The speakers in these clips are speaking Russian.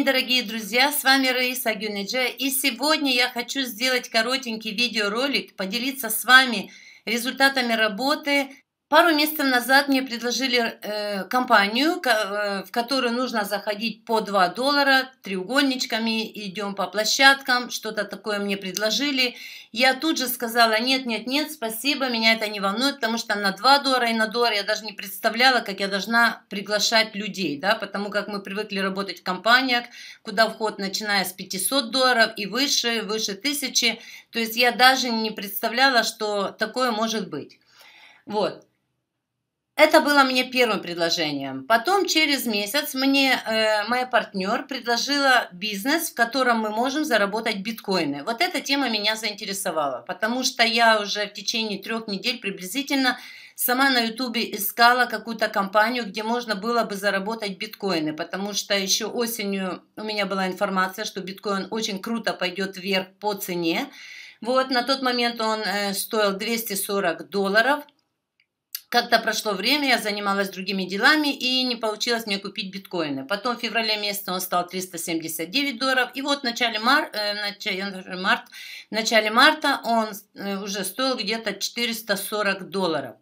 день, дорогие друзья! С вами Раиса Гюнеджа, И сегодня я хочу сделать коротенький видеоролик, поделиться с вами результатами работы Пару месяцев назад мне предложили э, компанию, э, в которую нужно заходить по 2 доллара, треугольничками, идем по площадкам, что-то такое мне предложили. Я тут же сказала, нет, нет, нет, спасибо, меня это не волнует, потому что на 2 доллара и на доллар я даже не представляла, как я должна приглашать людей, да, потому как мы привыкли работать в компаниях, куда вход начиная с 500 долларов и выше, выше 1000, то есть я даже не представляла, что такое может быть. Вот. Это было мне первым предложением. Потом через месяц мне э, моя партнер предложила бизнес, в котором мы можем заработать биткоины. Вот эта тема меня заинтересовала, потому что я уже в течение трех недель приблизительно сама на ютубе искала какую-то компанию, где можно было бы заработать биткоины, потому что еще осенью у меня была информация, что биткоин очень круто пойдет вверх по цене. Вот на тот момент он э, стоил 240 долларов – как-то прошло время, я занималась другими делами и не получилось мне купить биткоины. Потом в феврале месяце он стал 379 долларов. И вот в начале, мар... э, начале, март... в начале марта он э, уже стоил где-то 440 долларов.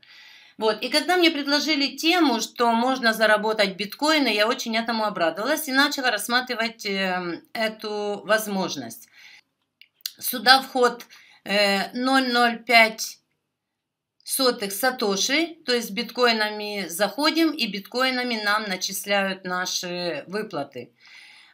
Вот. И когда мне предложили тему, что можно заработать биткоины, я очень этому обрадовалась и начала рассматривать э, эту возможность. Сюда вход э, 0,05 сотых сатоши, то есть биткоинами заходим и биткоинами нам начисляют наши выплаты.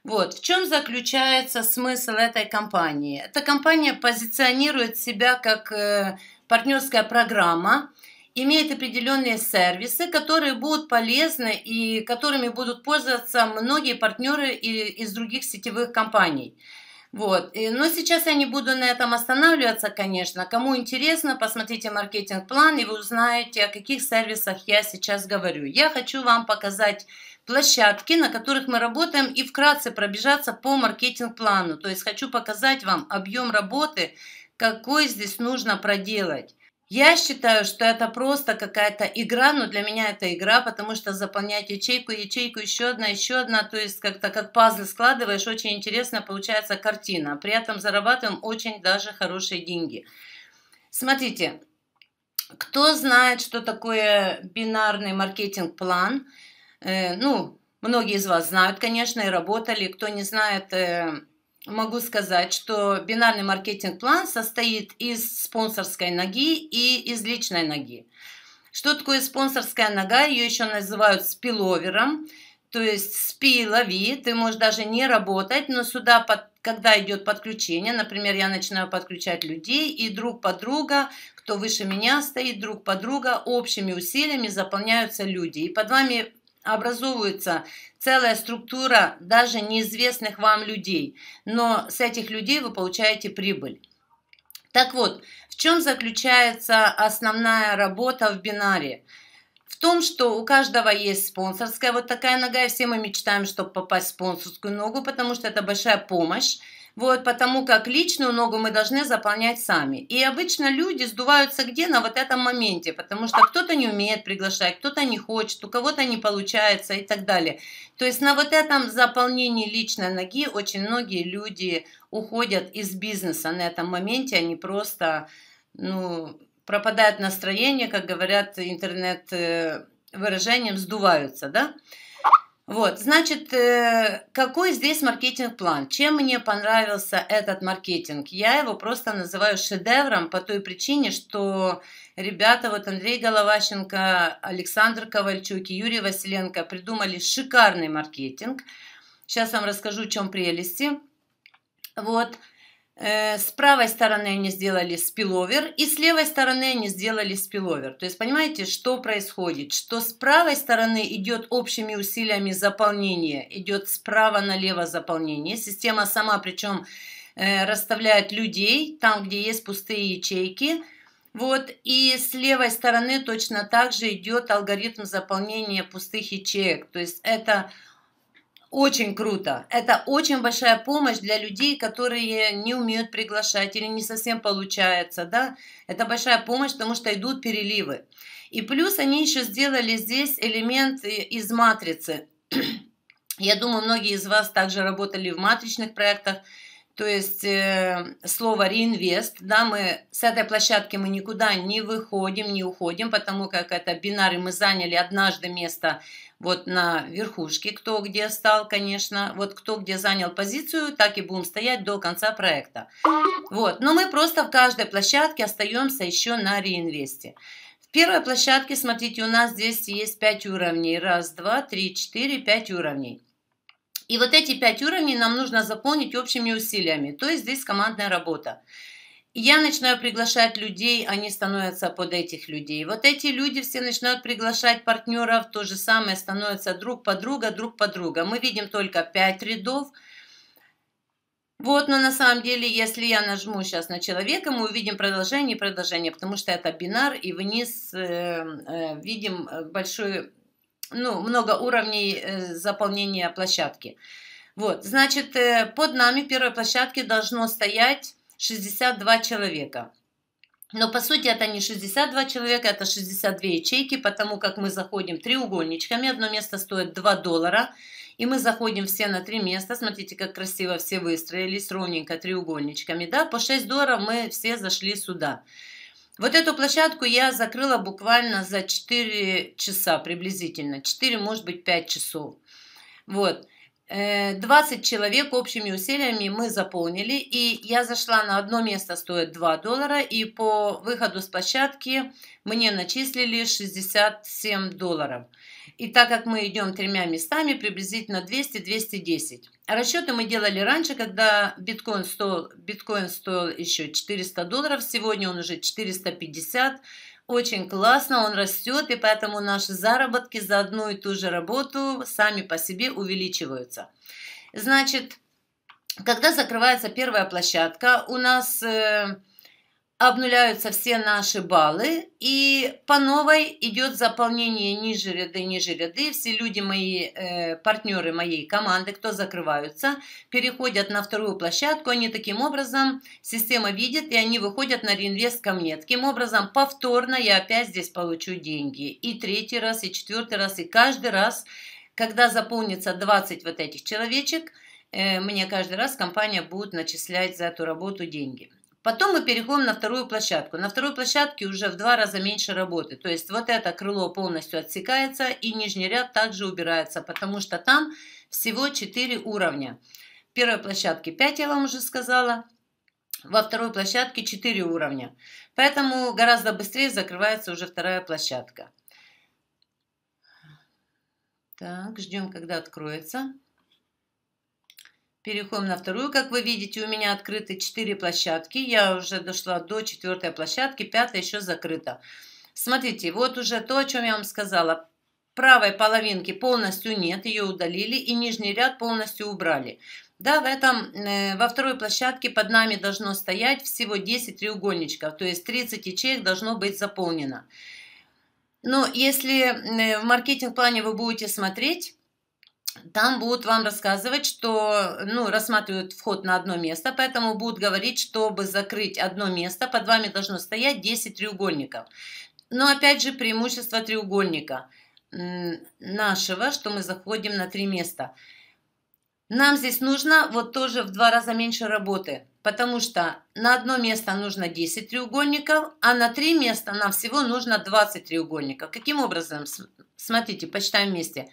Вот, в чем заключается смысл этой компании? Эта компания позиционирует себя как э, партнерская программа, имеет определенные сервисы, которые будут полезны и которыми будут пользоваться многие партнеры и из других сетевых компаний – вот. И, но сейчас я не буду на этом останавливаться, конечно. Кому интересно, посмотрите маркетинг-план, и вы узнаете, о каких сервисах я сейчас говорю. Я хочу вам показать площадки, на которых мы работаем, и вкратце пробежаться по маркетинг-плану. То есть хочу показать вам объем работы, какой здесь нужно проделать. Я считаю, что это просто какая-то игра, но для меня это игра, потому что заполнять ячейку, ячейку, еще одна, еще одна, то есть как-то как пазлы складываешь, очень интересно получается картина. При этом зарабатываем очень даже хорошие деньги. Смотрите, кто знает, что такое бинарный маркетинг-план? Э, ну, многие из вас знают, конечно, и работали. Кто не знает, э, могу сказать, что бинарный маркетинг-план состоит из спонсорской ноги и из личной ноги. Что такое спонсорская нога? Ее еще называют спиловером. То есть спи, лови, ты можешь даже не работать, но сюда, под, когда идет подключение, например, я начинаю подключать людей, и друг подруга, кто выше меня стоит, друг подруга, общими усилиями заполняются люди. И под вами образовывается целая структура даже неизвестных вам людей, но с этих людей вы получаете прибыль. Так вот, в чем заключается основная работа в бинаре? В том, что у каждого есть спонсорская вот такая нога, и все мы мечтаем, чтобы попасть в спонсорскую ногу, потому что это большая помощь вот потому как личную ногу мы должны заполнять сами. И обычно люди сдуваются где на вот этом моменте, потому что кто-то не умеет приглашать, кто-то не хочет, у кого-то не получается и так далее. То есть на вот этом заполнении личной ноги очень многие люди уходят из бизнеса на этом моменте, они просто ну, пропадают настроение, как говорят интернет э, выражением, сдуваются, да? Вот, значит, э, какой здесь маркетинг-план? Чем мне понравился этот маркетинг? Я его просто называю шедевром по той причине, что ребята, вот Андрей Головащенко, Александр Ковальчук и Юрий Василенко придумали шикарный маркетинг. Сейчас вам расскажу, в чем прелести. Вот, Э, с правой стороны они сделали спиловер, и с левой стороны они сделали спиловер. То есть, понимаете, что происходит? Что с правой стороны идет общими усилиями заполнение, идет справа налево заполнение. Система сама, причем, э, расставляет людей там, где есть пустые ячейки. Вот, и с левой стороны точно так же идет алгоритм заполнения пустых ячеек. То есть, это очень круто. Это очень большая помощь для людей, которые не умеют приглашать или не совсем получается, да. Это большая помощь, потому что идут переливы. И плюс они еще сделали здесь элемент из матрицы. Я думаю, многие из вас также работали в матричных проектах. То есть э, слово реинвест, да, мы с этой площадки мы никуда не выходим, не уходим, потому как это бинары мы заняли однажды место вот на верхушке, кто где стал, конечно, вот кто где занял позицию, так и будем стоять до конца проекта. Вот, но мы просто в каждой площадке остаемся еще на реинвесте. В первой площадке, смотрите, у нас здесь есть 5 уровней. Раз, два, три, четыре, пять уровней. И вот эти пять уровней нам нужно заполнить общими усилиями, то есть здесь командная работа. Я начинаю приглашать людей, они становятся под этих людей. Вот эти люди все начинают приглашать партнеров, то же самое становятся друг подруга, друг подруга. Мы видим только пять рядов. Вот, но на самом деле, если я нажму сейчас на человека, мы увидим продолжение и продолжение, потому что это бинар, и вниз э, э, видим э, большой ну, много уровней э, заполнения площадки. Вот, значит, э, под нами первой площадке должно стоять 62 человека. Но по сути это не 62 человека, это 62 ячейки, потому как мы заходим треугольничками. Одно место стоит 2 доллара. И мы заходим все на три места. Смотрите, как красиво все выстроились ровненько треугольничками. Да? По 6 долларов мы все зашли сюда. Вот эту площадку я закрыла буквально за 4 часа приблизительно. 4, может быть, 5 часов. Вот. 20 э, человек общими усилиями мы заполнили, и я зашла на одно место, стоит 2 доллара, и по выходу с площадки мне начислили 67 долларов. И так как мы идем тремя местами, приблизительно 200-210. Расчеты мы делали раньше, когда биткоин стоил, биткоин стоил еще 400 долларов, сегодня он уже 450 очень классно, он растет, и поэтому наши заработки за одну и ту же работу сами по себе увеличиваются. Значит, когда закрывается первая площадка, у нас э, обнуляются все наши баллы, и по новой идет заполнение ниже ряды, ниже ряды. Все люди мои, э, партнеры моей команды, кто закрываются, переходят на вторую площадку. Они таким образом, система видит, и они выходят на реинвест ко мне. Таким образом, повторно я опять здесь получу деньги. И третий раз, и четвертый раз, и каждый раз, когда заполнится 20 вот этих человечек, э, мне каждый раз компания будет начислять за эту работу деньги. Потом мы переходим на вторую площадку. На второй площадке уже в два раза меньше работы. То есть вот это крыло полностью отсекается и нижний ряд также убирается, потому что там всего 4 уровня. В первой площадке 5, я вам уже сказала. Во второй площадке 4 уровня. Поэтому гораздо быстрее закрывается уже вторая площадка. Так, ждем, когда откроется. Переходим на вторую. Как вы видите, у меня открыты 4 площадки. Я уже дошла до четвертой площадки, пятая еще закрыта. Смотрите, вот уже то, о чем я вам сказала. Правой половинки полностью нет, ее удалили, и нижний ряд полностью убрали. Да, в этом, э, во второй площадке под нами должно стоять всего 10 треугольничков, то есть 30 ячеек должно быть заполнено. Но если э, в маркетинг-плане вы будете смотреть, там будут вам рассказывать, что ну, рассматривают вход на одно место, поэтому будут говорить, чтобы закрыть одно место, под вами должно стоять 10 треугольников. Но опять же преимущество треугольника нашего, что мы заходим на три места. Нам здесь нужно вот тоже в два раза меньше работы, потому что на одно место нужно 10 треугольников, а на три места нам всего нужно 20 треугольников. Каким образом? Смотрите, почитаем вместе. 1,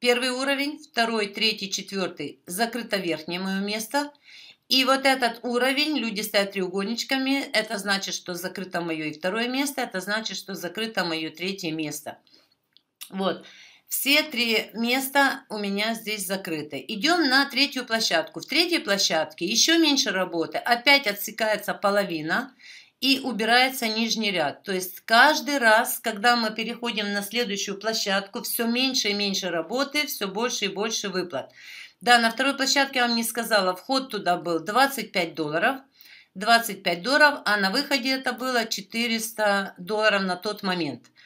Первый уровень, второй, третий, четвертый закрыто верхнее мое место. И вот этот уровень, люди стоят треугольничками, это значит, что закрыто мое и второе место, это значит, что закрыто мое третье место. Вот. Все три места у меня здесь закрыты. Идем на третью площадку. В третьей площадке еще меньше работы. Опять отсекается половина и убирается нижний ряд. То есть каждый раз, когда мы переходим на следующую площадку, все меньше и меньше работы, все больше и больше выплат. Да, на второй площадке я вам не сказала, вход туда был 25 долларов, 25 долларов, а на выходе это было 400 долларов на тот момент –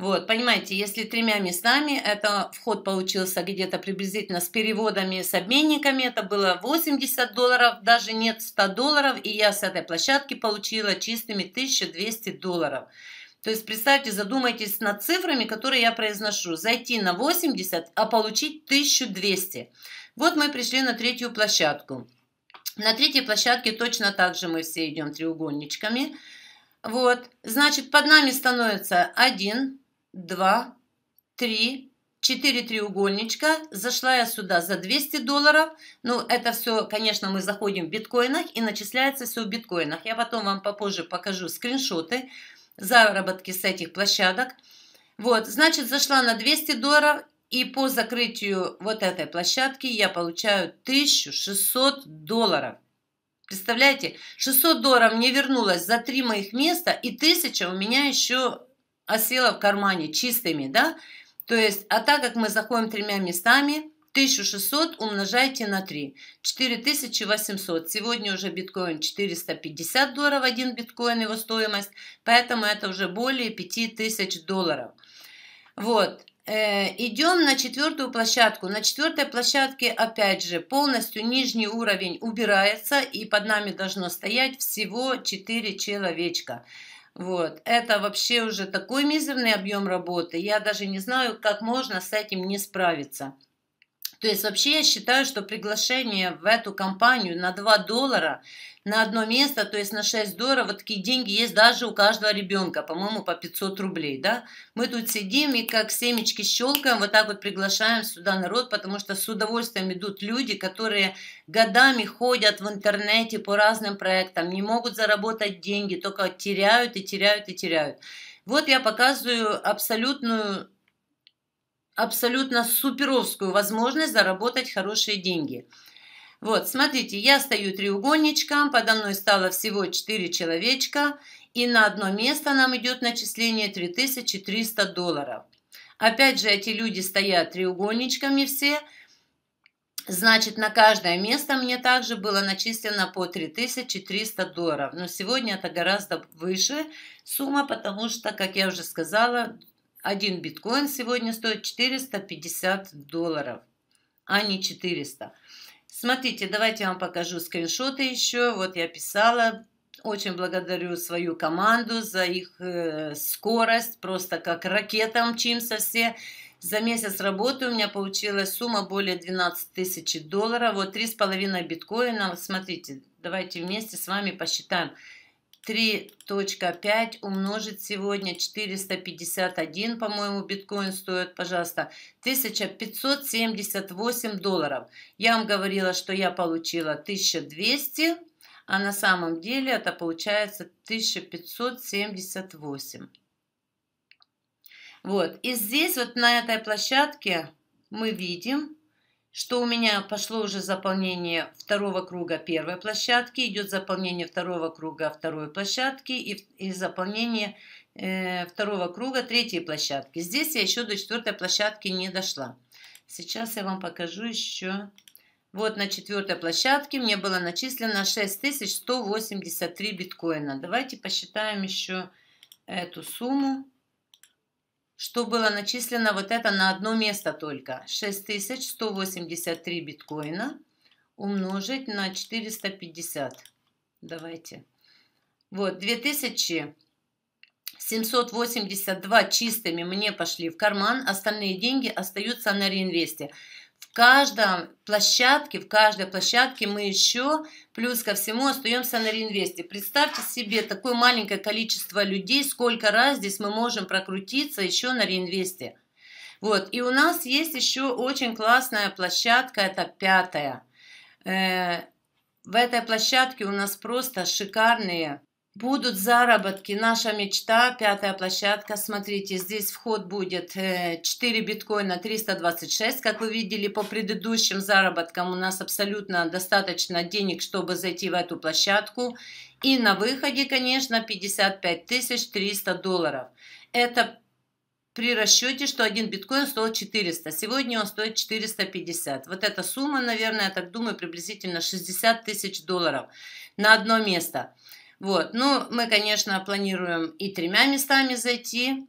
вот, понимаете, если тремя местами, это вход получился где-то приблизительно с переводами, с обменниками, это было 80 долларов, даже нет 100 долларов, и я с этой площадки получила чистыми 1200 долларов. То есть, представьте, задумайтесь над цифрами, которые я произношу. Зайти на 80, а получить 1200. Вот мы пришли на третью площадку. На третьей площадке точно так же мы все идем треугольничками. Вот, значит, под нами становится 1, два, три, четыре треугольничка. Зашла я сюда за 200 долларов. Ну, это все, конечно, мы заходим в биткоинах и начисляется все в биткоинах. Я потом вам попозже покажу скриншоты заработки с этих площадок. Вот, значит, зашла на 200 долларов и по закрытию вот этой площадки я получаю 1600 долларов. Представляете, 600 долларов мне вернулось за три моих места и 1000 у меня еще осела а в кармане чистыми, да? То есть, а так как мы заходим тремя местами, 1600 умножайте на 3. 4800. Сегодня уже биткоин 450 долларов, один биткоин его стоимость. Поэтому это уже более 5000 долларов. Вот. Э, идем на четвертую площадку. На четвертой площадке, опять же, полностью нижний уровень убирается, и под нами должно стоять всего 4 человечка. Вот. Это вообще уже такой мизерный объем работы. Я даже не знаю, как можно с этим не справиться. То есть вообще я считаю, что приглашение в эту компанию на 2 доллара на одно место, то есть на 6 долларов, вот такие деньги есть даже у каждого ребенка, по-моему, по 500 рублей, да. Мы тут сидим и как семечки щелкаем, вот так вот приглашаем сюда народ, потому что с удовольствием идут люди, которые годами ходят в интернете по разным проектам, не могут заработать деньги, только теряют и теряют и теряют. Вот я показываю абсолютную абсолютно суперовскую возможность заработать хорошие деньги. Вот, смотрите, я стою треугольничком, подо мной стало всего 4 человечка, и на одно место нам идет начисление 3300 долларов. Опять же, эти люди стоят треугольничками все, значит, на каждое место мне также было начислено по 3300 долларов. Но сегодня это гораздо выше сумма, потому что, как я уже сказала, один биткоин сегодня стоит 450 долларов, а не 400. Смотрите, давайте я вам покажу скриншоты еще. Вот я писала. Очень благодарю свою команду за их э, скорость. Просто как ракета мчимся все. За месяц работы у меня получилась сумма более 12 тысяч долларов. Вот 3,5 биткоина. Смотрите, давайте вместе с вами посчитаем. 3.5 умножить сегодня 451, по-моему, биткоин стоит, пожалуйста, 1578 долларов. Я вам говорила, что я получила 1200, а на самом деле это получается 1578. Вот, и здесь вот на этой площадке мы видим, что у меня пошло уже заполнение второго круга первой площадки, идет заполнение второго круга второй площадки и, и заполнение э, второго круга третьей площадки. Здесь я еще до четвертой площадки не дошла. Сейчас я вам покажу еще. Вот на четвертой площадке мне было начислено 6183 биткоина. Давайте посчитаем еще эту сумму что было начислено вот это на одно место только. 6183 биткоина умножить на 450. Давайте. Вот, 2782 чистыми мне пошли в карман, остальные деньги остаются на реинвесте в каждом площадке, в каждой площадке мы еще плюс ко всему остаемся на реинвесте. Представьте себе такое маленькое количество людей, сколько раз здесь мы можем прокрутиться еще на реинвесте. Вот, и у нас есть еще очень классная площадка, это пятая. Э -э в этой площадке у нас просто шикарные Будут заработки. Наша мечта, пятая площадка. Смотрите, здесь вход будет 4 э, биткоина 326. Как вы видели по предыдущим заработкам, у нас абсолютно достаточно денег, чтобы зайти в эту площадку. И на выходе, конечно, 55 300 долларов. Это при расчете, что один биткоин стоил 400, сегодня он стоит 450. Вот эта сумма, наверное, я так думаю, приблизительно 60 тысяч долларов на одно место. Вот. Ну, мы, конечно, планируем и тремя местами зайти.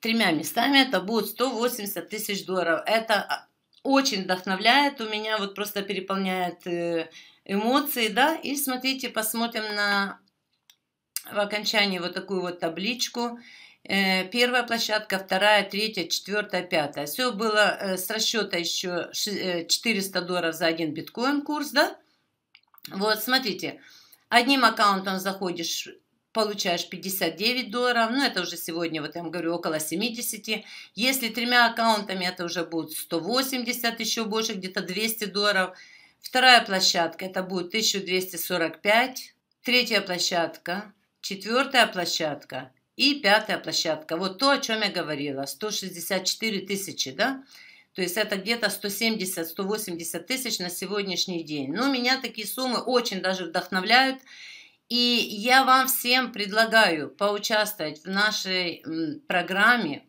Тремя местами это будет 180 тысяч долларов. Это а, очень вдохновляет, у меня вот просто переполняет э, эмоции, да. И смотрите, посмотрим на в окончании вот такую вот табличку. Э, первая площадка, вторая, третья, четвертая, пятая. Все было э, с расчета еще 400 долларов за один биткоин курс, да? Вот, смотрите, Одним аккаунтом заходишь получаешь 59 долларов, ну это уже сегодня, вот я вам говорю, около 70. Если тремя аккаунтами это уже будет 180, еще больше, где-то 200 долларов. Вторая площадка это будет 1245, третья площадка, четвертая площадка и пятая площадка. Вот то, о чем я говорила, 164 тысячи, да? То есть это где-то 170-180 тысяч на сегодняшний день. Но меня такие суммы очень даже вдохновляют. И я вам всем предлагаю поучаствовать в нашей программе,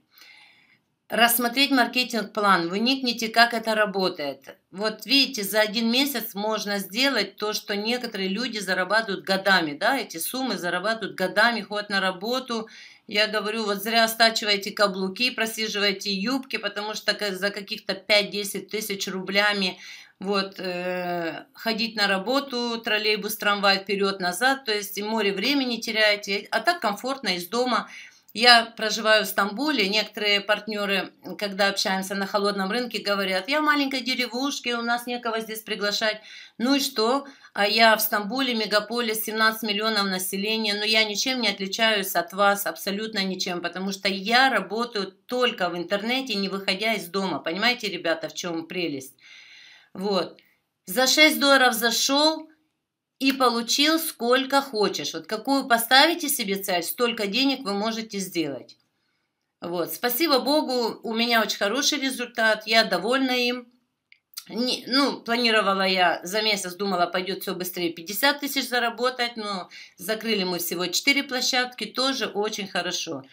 рассмотреть маркетинг-план, выникните, как это работает. Вот видите, за один месяц можно сделать то, что некоторые люди зарабатывают годами, да, эти суммы зарабатывают годами, ходят на работу – я говорю, вот зря стачиваете каблуки, просиживаете юбки, потому что за каких-то 5-10 тысяч рублями вот, э, ходить на работу, троллейбус, трамвай вперед-назад, то есть море времени теряете, а так комфортно из дома – я проживаю в Стамбуле, некоторые партнеры, когда общаемся на холодном рынке, говорят, я в маленькой деревушке, у нас некого здесь приглашать. Ну и что? А я в Стамбуле, мегаполис, 17 миллионов населения, но я ничем не отличаюсь от вас, абсолютно ничем, потому что я работаю только в интернете, не выходя из дома. Понимаете, ребята, в чем прелесть? Вот. За 6 долларов зашел, и получил сколько хочешь. Вот какую поставите себе цель, столько денег вы можете сделать. Вот, спасибо Богу, у меня очень хороший результат, я довольна им. Не, ну, планировала я за месяц, думала, пойдет все быстрее 50 тысяч заработать, но закрыли мы всего 4 площадки, тоже очень хорошо.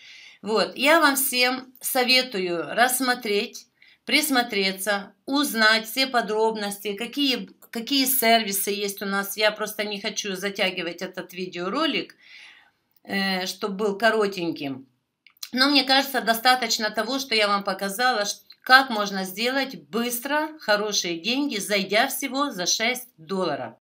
Вот, я вам всем советую рассмотреть, присмотреться, узнать все подробности, какие какие сервисы есть у нас. Я просто не хочу затягивать этот видеоролик, э, чтобы был коротеньким. Но мне кажется, достаточно того, что я вам показала, как можно сделать быстро хорошие деньги, зайдя всего за 6 долларов.